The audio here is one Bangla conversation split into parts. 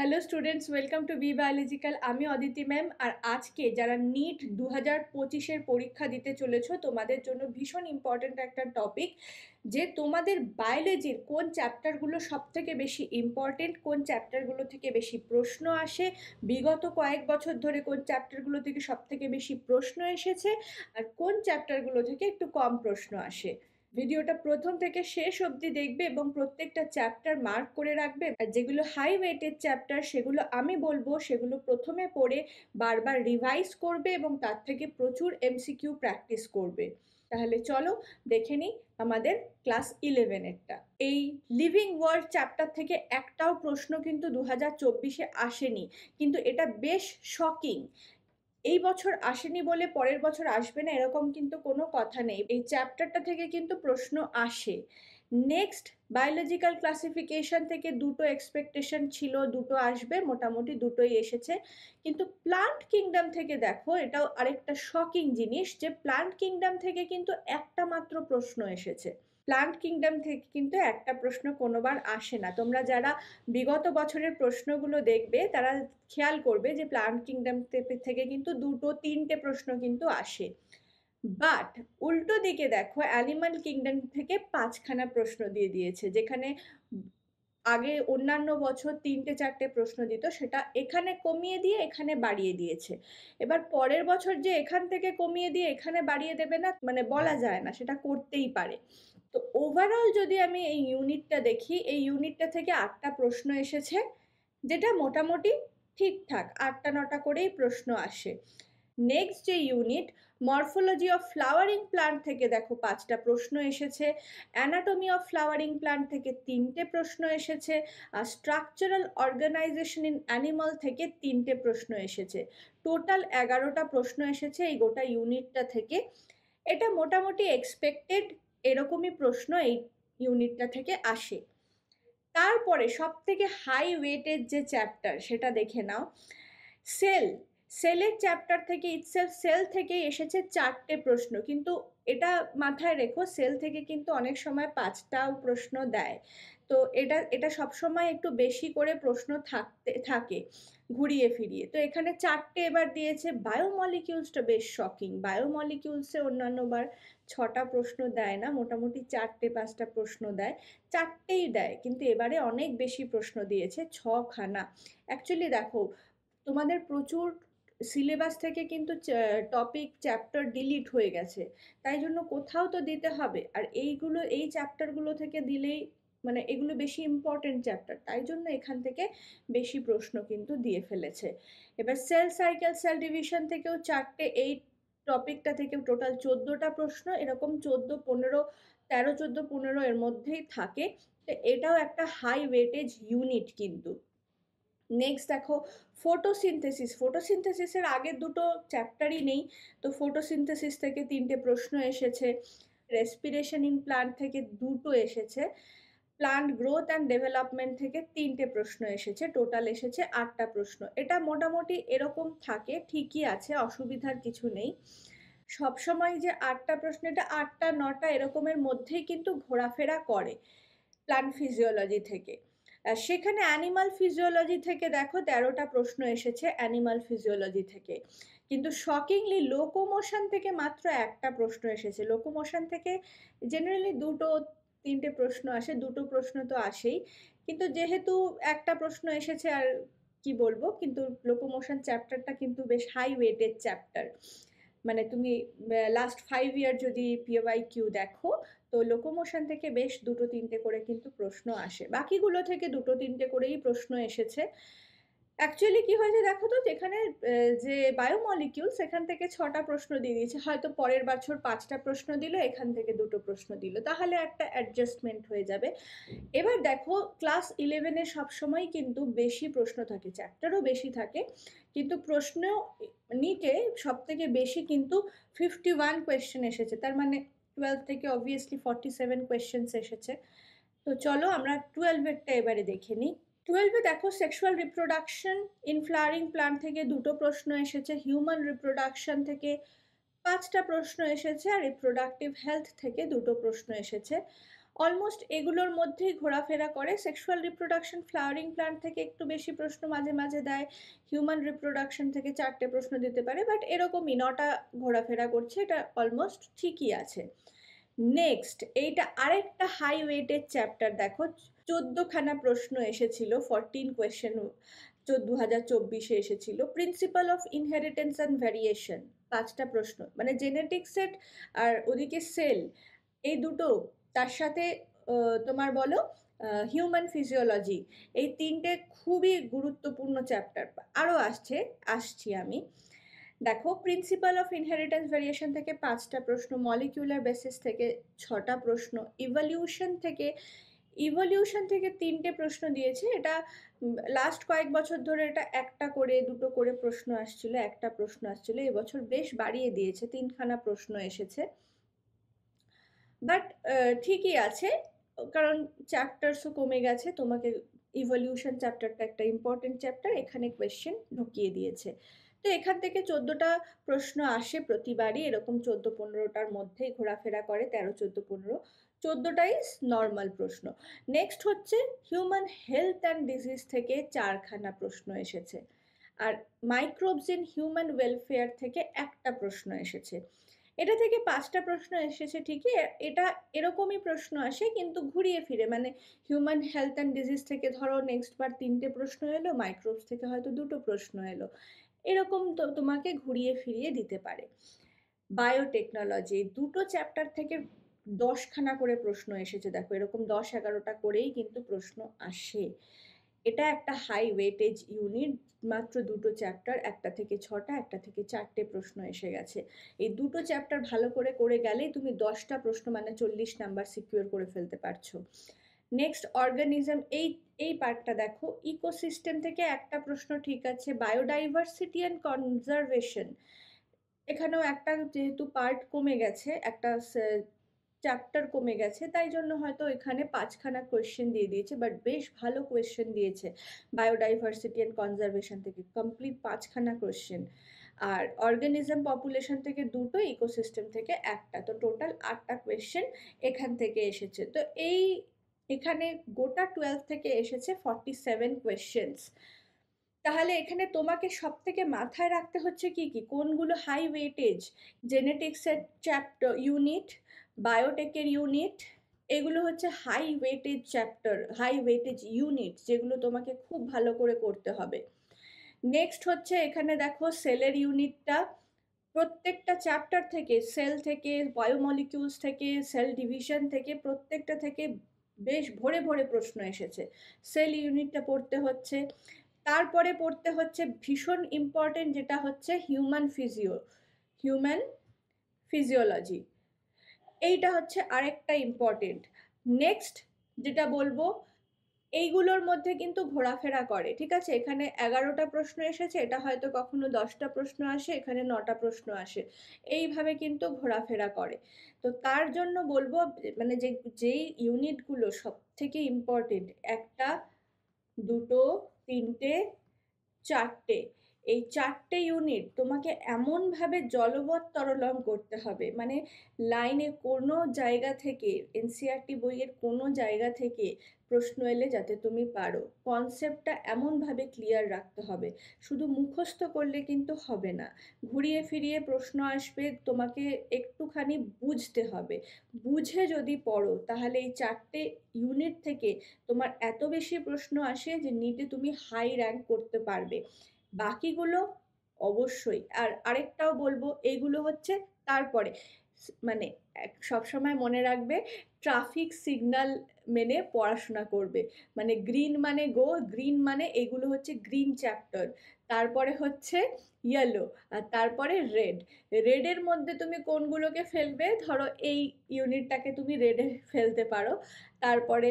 hello students welcome to B biological আমি অদিতি ম্যাম আর আজকে যারা নিট দু হাজার পঁচিশের পরীক্ষা দিতে চলেছ তোমাদের জন্য ভীষণ ইম্পর্ট্যান্ট একটা টপিক যে তোমাদের বায়োলজির কোন চ্যাপ্টারগুলো সব থেকে বেশি ইম্পর্ট্যান্ট কোন চ্যাপ্টারগুলো থেকে বেশি প্রশ্ন আসে বিগত কয়েক বছর ধরে কোন চ্যাপ্টারগুলো থেকে সব থেকে বেশি প্রশ্ন এসেছে আর কোন চ্যাপ্টারগুলো থেকে একটু কম প্রশ্ন আসে ভিডিওটা প্রথম থেকে শেষ অবধি দেখবে এবং প্রত্যেকটা চ্যাপ্টার মার্ক করে রাখবে আর যেগুলো হাই ওয়েটেড চ্যাপ্টার সেগুলো আমি বলবো সেগুলো প্রথমে পড়ে বারবার রিভাইজ করবে এবং তার থেকে প্রচুর এমসিকিউ প্র্যাকটিস করবে তাহলে চলো দেখে নিই আমাদের ক্লাস ইলেভেনেরটা এই লিভিং ওয়ার্ল্ড চ্যাপ্টার থেকে একটাও প্রশ্ন কিন্তু দু হাজার চব্বিশে আসেনি কিন্তু এটা বেশ শকিং এই বছর আসেনি বলে পরের বছর আসবে না এরকম কিন্তু কোনো কথা নেই এই চ্যাপ্টারটা থেকে কিন্তু প্রশ্ন আসে নেক্সট বায়োলজিক্যাল ক্লাসিফিকেশন থেকে দুটো এক্সপেকটেশন ছিল দুটো আসবে মোটামুটি দুটোই এসেছে কিন্তু প্লান্ট কিংডম থেকে দেখো এটাও আরেকটা শকিং জিনিস যে প্লান্ট কিংডম থেকে কিন্তু একটা মাত্র প্রশ্ন এসেছে প্লান্ট কিংডম থেকে কিন্তু একটা প্রশ্ন কোনোবার আসে না তোমরা যারা বিগত বছরের প্রশ্নগুলো দেখবে তারা খেয়াল করবে যে প্লান্ট কিংডম থেকে কিন্তু দুটো তিনটে প্রশ্ন কিন্তু আসে বাট উল্টো দিকে দেখো অ্যানিমাল কিংডম থেকে পাঁচখানা প্রশ্ন দিয়ে দিয়েছে যেখানে আগে অন্যান্য বছর তিনটে চারটে প্রশ্ন দিত সেটা এখানে কমিয়ে দিয়ে এখানে বাড়িয়ে দিয়েছে এবার পরের বছর যে এখান থেকে কমিয়ে দিয়ে এখানে বাড়িয়ে দেবে না মানে বলা যায় না সেটা করতেই পারে তো ওভারঅল যদি আমি এই ইউনিটটা দেখি এই ইউনিটটা থেকে আটটা প্রশ্ন এসেছে যেটা মোটামুটি ঠিকঠাক আটটা নটা করেই প্রশ্ন আসে নেক্সট যে unit morphology of flowering plant থেকে দেখো পাঁচটা প্রশ্ন এসেছে অ্যানাটমি অফ ফ্লাওয়ারিং প্লান্ট থেকে তিনটে প্রশ্ন এসেছে আর স্ট্রাকচারাল অর্গানাইজেশন ইন অ্যানিমাল থেকে তিনটে প্রশ্ন এসেছে টোটাল এগারোটা প্রশ্ন এসেছে এই গোটা ইউনিটটা থেকে এটা মোটামুটি এক্সপেক্টেড এরকমই প্রশ্ন এই ইউনিটটা থেকে আসে তারপরে সব থেকে হাই ওয়েটের যে চ্যাপ্টার সেটা দেখে নাও সেল সেলের চ্যাপ্টার থেকে ইটসেলফ সেল থেকে এসেছে চারটে প্রশ্ন কিন্তু এটা মাথায় রেখো সেল থেকে কিন্তু অনেক সময় পাঁচটাও প্রশ্ন দেয় তো এটা এটা সবসময় একটু বেশি করে প্রশ্ন থাকতে থাকে ঘুরিয়ে ফিরিয়ে তো এখানে চারটে এবার দিয়েছে বায়োমলিকিউলসটা বেশ শকিং বায়োমলিকিউলসে অন্যান্য বার ছটা প্রশ্ন দেয় না মোটামুটি চারটে পাঁচটা প্রশ্ন দেয় চারটেই দেয় কিন্তু এবারে অনেক বেশি প্রশ্ন দিয়েছে ছখানা অ্যাকচুয়ালি দেখো তোমাদের প্রচুর সিলেবাস থেকে কিন্তু টপিক চ্যাপ্টার ডিলিট হয়ে গেছে তাই জন্য কোথাও তো দিতে হবে আর এইগুলো এই চ্যাপ্টারগুলো থেকে দিলেই মানে এগুলো বেশি ইম্পর্টেন্ট চ্যাপ্টার তাই জন্য এখান থেকে বেশি প্রশ্ন কিন্তু দিয়ে ফেলেছে এবার সেল সাইকেল সেল ডিভিশন থেকেও চারটে এই টপিকটা থেকে টোটাল চোদ্দোটা প্রশ্ন এরকম চোদ্দো পনেরো তেরো চোদ্দো পনেরো এর মধ্যেই থাকে এটাও একটা হাই ওয়েটেজ ইউনিট কিন্তু নেক্সট দেখো ফোটোসিনথেসিস ফোটোসিনথেসিসের আগে দুটো চ্যাপ্টারই নেই তো ফোটোসিনথেসিস থেকে তিনটে প্রশ্ন এসেছে রেসপিরেশন ইন প্লান্ট থেকে দুটো এসেছে প্লান্ট গ্রোথ অ্যান্ড ডেভেলপমেন্ট থেকে তিনটে প্রশ্ন এসেছে টোটাল এসেছে আটটা প্রশ্ন এটা মোটামুটি এরকম থাকে ঠিকই আছে অসুবিধার কিছু নেই সবসময় যে আটটা প্রশ্ন এটা আটটা নটা এরকমের মধ্যেই কিন্তু ঘোরাফেরা করে প্লান্ট ফিজিওলজি থেকে সেখানে অ্যানিমাল ফিজিওলজি থেকে দেখো তেরোটা প্রশ্ন এসেছে অ্যানিমাল ফিজিওলজি থেকে কিন্তু শকিংলি লোকোমোশন থেকে মাত্র একটা প্রশ্ন এসেছে লোকোমোশন থেকে জেনারেলি দুটো তিনটে প্রশ্ন আসে দুটো প্রশ্ন তো আসেই কিন্তু যেহেতু একটা প্রশ্ন এসেছে আর কি বলবো কিন্তু লোকোমোশন চ্যাপ্টারটা কিন্তু বেশ হাই ওয়েটেড চ্যাপ্টার মানে তুমি লাস্ট ফাইভ ইয়ার যদি পিওয়াই কিউ দেখো তো লোকোমোশন থেকে বেশ দুটো তিনটে করে কিন্তু প্রশ্ন আসে বাকিগুলো থেকে দুটো তিনটে করেই প্রশ্ন এসেছে অ্যাকচুয়ালি কি হয়েছে দেখো তো যেখানে যে বায়োমলিকিউল সেখান থেকে ছটা প্রশ্ন দিয়ে দিয়েছে হয়তো পরের বছর পাঁচটা প্রশ্ন দিল এখান থেকে দুটো প্রশ্ন দিল তাহলে একটা অ্যাডজাস্টমেন্ট হয়ে যাবে এবার দেখো ক্লাস ইলেভেনে সবসময় কিন্তু বেশি প্রশ্ন থাকে চ্যাপ্টারও বেশি থাকে কিন্তু প্রশ্ন নিটে সব থেকে বেশি কিন্তু ফিফটি ওয়ান কোয়েশ্চেন এসেছে তার মানে টুয়েলভ থেকে অবভিয়াসলি ফর্টি সেভেন কোয়েশ্চেন্স এসেছে তো চলো আমরা টুয়েলভেরটা এবারে দেখে নিই টুয়েলভে দেখো sexual reproduction in flowering plant থেকে দুটো প্রশ্ন এসেছে হিউম্যান রিপ্রোডাকশন থেকে পাঁচটা প্রশ্ন এসেছে আর রিপ্রোডাকটিভ হেলথ থেকে দুটো প্রশ্ন এসেছে অলমোস্ট এগুলোর মধ্যেই ঘোরাফেরা করে সেক্সুয়াল রিপ্রোডাকশন ফ্লাওয়ারিং প্লান্ট থেকে একটু বেশি প্রশ্ন মাঝে মাঝে দেয় হিউম্যান রিপ্রোডাকশন থেকে চারটে প্রশ্ন দিতে পারে বাট এরকমই নটা ঘোরাফেরা করছে এটা অলমোস্ট ঠিকই আছে নেক্সট এইটা আরেকটা হাই ওয়েটের চ্যাপ্টার দেখো চোদ্দোখানা প্রশ্ন এসেছিল ফরটিন কোয়েশ্চেন দু হাজার চব্বিশে এসেছিল principle of inheritance and variation পাঁচটা প্রশ্ন মানে জেনেটিক সেট আর ওদিকে সেল এই দুটো তার সাথে তোমার বলো হিউম্যান ফিজিওলজি এই তিনটে খুবই গুরুত্বপূর্ণ চ্যাপ্টার আরও আসছে আসছি আমি দেখো প্রিন্সিপাল অফ ইনহেরিটেন্স ভেরিয়েশন থেকে পাঁচটা প্রশ্ন মলিকিউলার বেসিস থেকে ছটা প্রশ্ন ইভলিউশন থেকে ইভলিউশন থেকে তিনটে প্রশ্ন দিয়েছে এটা লাস্ট কয়েক বছর ধরে এটা একটা করে দুটো করে প্রশ্ন আসছিল একটা প্রশ্ন আসছিল এবছর বেশ বাড়িয়ে দিয়েছে তিনখানা প্রশ্ন এসেছে বাট ঠিকই আছে কারণ চ্যাপ্টারসও কমে গেছে তোমাকে ইভলিউশন চ্যাপ্টারটা একটা ইম্পর্টেন্ট চ্যাপ্টার এখানে কোয়েশ্চেন ঢুকিয়ে দিয়েছে তো এখান থেকে চোদ্দোটা প্রশ্ন আসে প্রতিবারই এরকম চোদ্দো পনেরোটার মধ্যেই ঘোরাফেরা করে তেরো চোদ্দো পনেরো চোদ্দোটাই নর্মাল প্রশ্ন নেক্সট হচ্ছে হিউম্যান হেলথ অ্যান্ড ডিজিজ থেকে চারখানা প্রশ্ন এসেছে আর মাইক্রোবস ইন হিউম্যান ওয়েলফেয়ার থেকে একটা প্রশ্ন এসেছে এটা থেকে পাঁচটা প্রশ্ন এসেছে ঠিকই এটা এরকমই প্রশ্ন আসে কিন্তু ঘুরিয়ে ফিরে মানে হিউম্যান হেলথ অ্যান্ড ডিজিজ থেকে ধরো নেক্সট বার তিনটে প্রশ্ন এলো মাইক্রোবস থেকে হয়তো দুটো প্রশ্ন এলো এরকম তো তোমাকে ঘুরিয়ে ফিরিয়ে দিতে পারে বায়োটেকনোলজি দুটো চ্যাপ্টার থেকে দশখানা করে প্রশ্ন এসেছে দেখো এরকম দশ এগারোটা করেই কিন্তু প্রশ্ন আসে এটা একটা হাই ওয়েটেজ ইউনিট মাত্র দুটো চ্যাপ্টার একটা থেকে ছটা একটা থেকে চারটে প্রশ্ন এসে গেছে এই দুটো চ্যাপ্টার ভালো করে করে গেলেই তুমি দশটা প্রশ্ন মানে চল্লিশ নাম্বার সিকিওর করে ফেলতে পারছো নেক্সট অর্গানিজম এই এই পার্টটা দেখো ইকোসিস্টেম থেকে একটা প্রশ্ন ঠিক আছে বায়োডাইভার্সিটি অ্যান্ড কনজারভেশন এখানেও একটা যেহেতু পার্ট কমে গেছে একটা চ্যাপ্টার কমে গেছে তাই জন্য হয়তো এখানে পাঁচখানা কোয়েশ্চেন দিয়ে দিয়েছে বাট বেশ ভালো কোয়েশ্চেন দিয়েছে বায়োডাইভার্সিটি অ্যান্ড কনজারভেশন থেকে কমপ্লিট পাঁচখানা কোয়েশ্চেন আর অর্গানিজম পপুলেশন থেকে দুটো ইকোসিস্টেম থেকে একটা তো টোটাল আটটা কোয়েশ্চেন এখান থেকে এসেছে তো এই এখানে গোটা টুয়েলভ থেকে এসেছে ফর্টি সেভেন কোয়েশ্চেন্স তাহলে এখানে তোমাকে সব থেকে মাথায় রাখতে হচ্ছে কি কি কোনগুলো হাই ওয়েটেজ জেনেটিক্সের চ্যাপ্টার ইউনিট বায়োটেকের ইউনিট এগুলো হচ্ছে high weightage chapter high weightage unit যেগুলো তোমাকে খুব ভালো করে করতে হবে নেক্সট হচ্ছে এখানে দেখো সেলের ইউনিটটা প্রত্যেকটা চ্যাপ্টার থেকে সেল থেকে বায়োমলিকিউলস থেকে সেল ডিভিশন থেকে প্রত্যেকটা থেকে বেশ ভরে ভরে প্রশ্ন এসেছে সেল ইউনিটটা পড়তে হচ্ছে তারপরে পড়তে হচ্ছে ভীষণ ইম্পর্টেন্ট যেটা হচ্ছে হিউম্যান ফিজিও হিউম্যান ফিজিওলজি এইটা হচ্ছে আরেকটা ইম্পর্টেন্ট নেক্সট যেটা বলবো এইগুলোর মধ্যে কিন্তু ঘোরাফেরা করে ঠিক আছে এখানে এগারোটা প্রশ্ন এসেছে এটা হয়তো কখনো দশটা প্রশ্ন আসে এখানে নটা প্রশ্ন আসে এইভাবে কিন্তু ঘোরাফেরা করে তো তার জন্য বলবো মানে যে যেই ইউনিটগুলো সব থেকে ইম্পর্টেন্ট একটা দুটো তিনটে চারটে এই চারটে ইউনিট তোমাকে এমনভাবে জলবৎ তরলম করতে হবে মানে লাইনে কোনো জায়গা থেকে এনসিআরটি e বইয়ের কোনো জায়গা থেকে প্রশ্ন এলে যাতে তুমি পারো কনসেপ্টটা এমনভাবে ক্লিয়ার রাখতে হবে শুধু মুখস্থ করলে কিন্তু হবে না ঘুরিয়ে ফিরিয়ে প্রশ্ন আসবে তোমাকে একটুখানি বুঝতে হবে বুঝে যদি পড়ো তাহলে এই চারটে ইউনিট থেকে তোমার এত বেশি প্রশ্ন আসে যে নিটে তুমি হাই র্যাঙ্ক করতে পারবে বাকিগুলো অবশ্যই আর আরেকটাও বলবো এইগুলো হচ্ছে তারপরে মানে সবসময় মনে রাখবে ট্রাফিক সিগনাল মেনে পড়াশোনা করবে মানে গ্রিন মানে গো গ্রিন মানে এগুলো হচ্ছে গ্রিন চ্যাপ্টার তারপরে হচ্ছে ইয়েলো আর তারপরে রেড রেডের মধ্যে তুমি কোনগুলোকে ফেলবে ধরো এই ইউনিটটাকে তুমি রেডে ফেলতে পারো তারপরে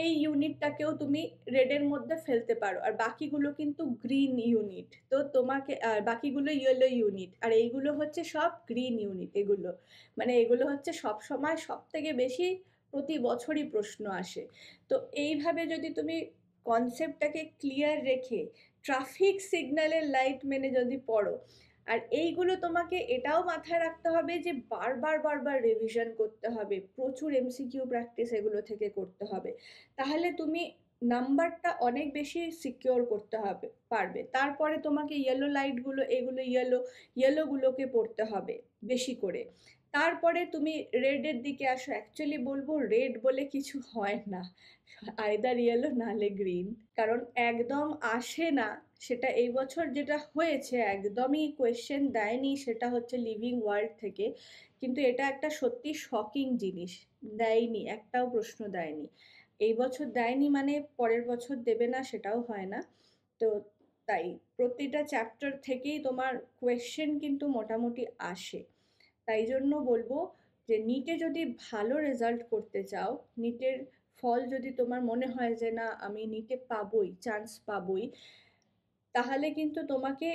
এই ইউনিটটাকেও তুমি রেডের মধ্যে ফেলতে পারো আর বাকিগুলো কিন্তু গ্রিন ইউনিট তো তোমাকে আর বাকিগুলো ইয়েলো ইউনিট আর এইগুলো হচ্ছে সব গ্রিন ইউনিট এগুলো মানে এগুলো হচ্ছে সব সময় সব থেকে বেশি প্রতি বছরই প্রশ্ন আসে তো এইভাবে যদি তুমি কনসেপ্টটাকে ক্লিয়ার রেখে ট্রাফিক সিগন্যালের লাইট মেনে যদি পড়ো আর এইগুলো তোমাকে এটাও মাথায় রাখতে হবে যে বারবার বারবার রিভিশন করতে হবে প্রচুর এমসিকিউ প্র্যাকটিস এগুলো থেকে করতে হবে তাহলে তুমি নাম্বারটা অনেক বেশি সিকিওর করতে হবে পারবে তারপরে তোমাকে ইয়েলো লাইটগুলো এগুলো ইয়েলো ইয়েলোগুলোকে পড়তে হবে বেশি করে তারপরে তুমি রেডের দিকে আসো অ্যাকচুয়ালি বলবো রেড বলে কিছু হয় না আয়দার ইয়েলো নালে গ্রিন কারণ একদম আসে না সেটা এই বছর যেটা হয়েছে একদমই কোয়েশ্চেন দেয়নি সেটা হচ্ছে লিভিং ওয়ার্ল্ড থেকে কিন্তু এটা একটা সত্যি শকিং জিনিস দেয়নি একটাও প্রশ্ন দেয়নি এই বছর দেয়নি মানে পরের বছর দেবে না সেটাও হয় না তো তাই প্রতিটা চ্যাপ্টার থেকেই তোমার কোয়েশ্চেন কিন্তু মোটামুটি আসে তাই জন্য বলবো যে নিটে যদি ভালো রেজাল্ট করতে চাও নিটের ফল যদি তোমার মনে হয় যে না আমি নিটে পাবই চান্স পাবই তাহলে কিন্তু তোমাকে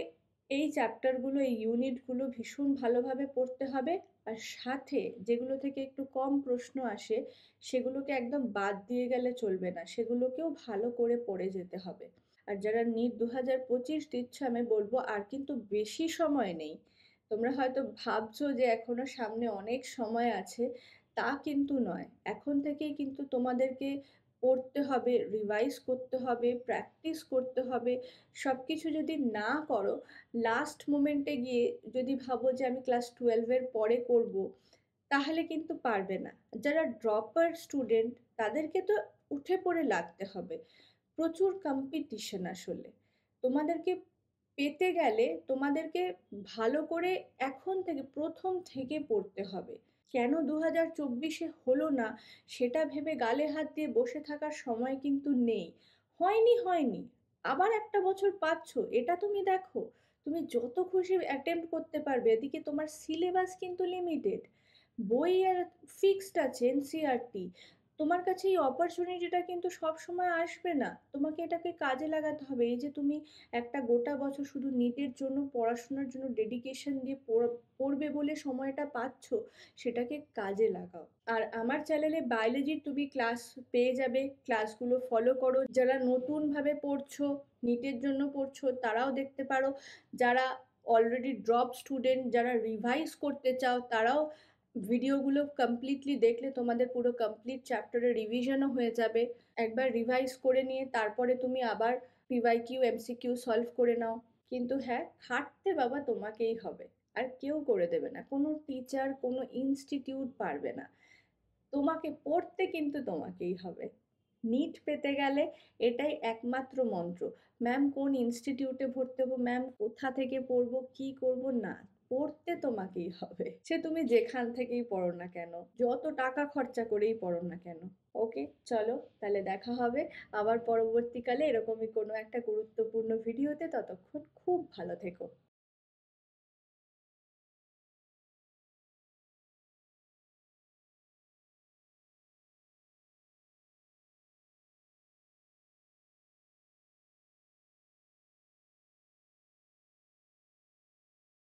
এই চ্যাপ্টারগুলো এই ইউনিটগুলো ভীষণ ভালোভাবে পড়তে হবে আর সাথে যেগুলো থেকে একটু কম প্রশ্ন আসে সেগুলোকে একদম বাদ দিয়ে গেলে চলবে না সেগুলোকেও ভালো করে পড়ে যেতে হবে আর যারা নিট দু হাজার পঁচিশ দিচ্ছ আমি বলবো আর কিন্তু বেশি সময় নেই তোমরা হয়তো ভাবছো যে এখনও সামনে অনেক সময় আছে তা কিন্তু নয় এখন থেকেই কিন্তু তোমাদেরকে পড়তে হবে রিভাইজ করতে হবে প্র্যাকটিস করতে হবে সব কিছু যদি না করো লাস্ট মোমেন্টে গিয়ে যদি ভাবো যে আমি ক্লাস টুয়েলভের পরে করব তাহলে কিন্তু পারবে না যারা ড্রপার স্টুডেন্ট তাদেরকে তো উঠে পড়ে লাগতে হবে প্রচুর কম্পিটিশন আসলে তোমাদেরকে পেতে গেলে তোমাদেরকে ভালো করে এখন থেকে প্রথম থেকে পড়তে হবে কেন দু হাজার চব্বিশে হলো না সেটা ভেবে গালে হাত দিয়ে বসে থাকার সময় কিন্তু নেই হয়নি হয়নি আবার একটা বছর পাচ্ছ এটা তুমি দেখো তুমি যত খুশি অ্যাটেম্প করতে পারবে এদিকে তোমার সিলেবাস কিন্তু লিমিটেড বই আর ফিক্সড আছে এনসিআরটি e তোমার কাছে এই অপরচুনিটিটা কিন্তু সব সময় আসবে না তোমাকে এটাকে কাজে লাগাতে হবে এই যে তুমি একটা গোটা বছর শুধু নিটের জন্য পড়াশোনার জন্য ডেডিকেশন দিয়ে করবে বলে সময়টা পাচ্ছ সেটাকে কাজে লাগাও আর আমার চ্যানেলে বায়োলজির তুমি ক্লাস পেয়ে যাবে ক্লাসগুলো ফলো করো যারা নতুনভাবে পড়ছো নিটের জন্য পড়ছো তারাও দেখতে পারো যারা অলরেডি ড্রপ স্টুডেন্ট যারা রিভাইজ করতে চাও তারাও ভিডিওগুলো কমপ্লিটলি দেখলে তোমাদের পুরো কমপ্লিট চ্যাপ্টারে রিভিশনও হয়ে যাবে একবার রিভাইজ করে নিয়ে তারপরে তুমি আবার পিওয়াই কিউ এমসিকিউ সলভ করে নাও কিন্তু হ্যাঁ খাটতে বাবা তোমাকেই হবে আর কেউ করে দেবে না কোনো টিচার কোনো ইনস্টিটিউট পারবে না তোমাকে পড়তে কিন্তু তোমাকেই হবে নিট পেতে গেলে এটাই একমাত্র মন্ত্র ম্যাম কোন ইনস্টিটিউটে ভর্তি হবো ম্যাম কোথা থেকে পড়বো কি করব না পড়তে তোমাকেই হবে সে তুমি যেখান থেকেই পড়ো না কেন যত টাকা খরচা করেই পড়ো না কেন ওকে চলো তাহলে দেখা হবে আবার পরবর্তীকালে এরকমই কোনো একটা গুরুত্বপূর্ণ ভিডিওতে ততক্ষণ খুব ভালো থেকো